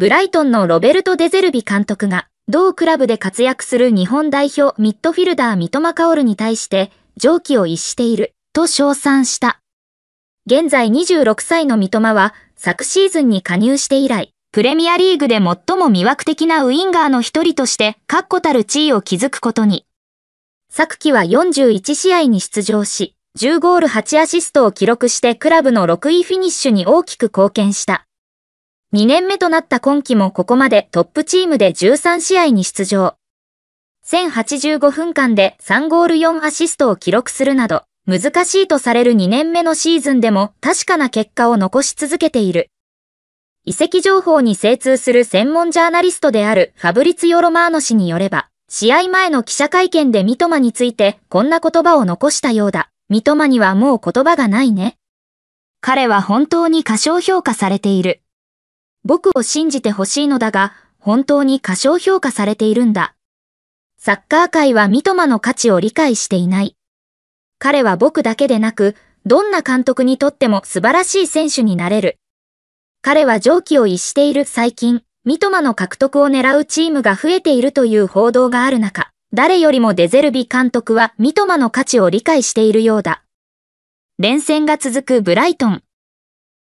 ブライトンのロベルト・デゼルビ監督が、同クラブで活躍する日本代表ミッドフィルダー三笘薫に対して、上気を逸している、と称賛した。現在26歳の三笘は、昨シーズンに加入して以来、プレミアリーグで最も魅惑的なウインガーの一人として、確固たる地位を築くことに。昨季は41試合に出場し、10ゴール8アシストを記録してクラブの6位フィニッシュに大きく貢献した。2年目となった今季もここまでトップチームで13試合に出場。1085分間で3ゴール4アシストを記録するなど、難しいとされる2年目のシーズンでも確かな結果を残し続けている。遺跡情報に精通する専門ジャーナリストであるファブリツヨ・ロマーノ氏によれば、試合前の記者会見で三笘についてこんな言葉を残したようだ。三笘にはもう言葉がないね。彼は本当に過小評価されている。僕を信じてほしいのだが、本当に過小評価されているんだ。サッカー界は三笘の価値を理解していない。彼は僕だけでなく、どんな監督にとっても素晴らしい選手になれる。彼は常軌を逸している最近、三笘の獲得を狙うチームが増えているという報道がある中、誰よりもデゼルビ監督は三笘の価値を理解しているようだ。連戦が続くブライトン。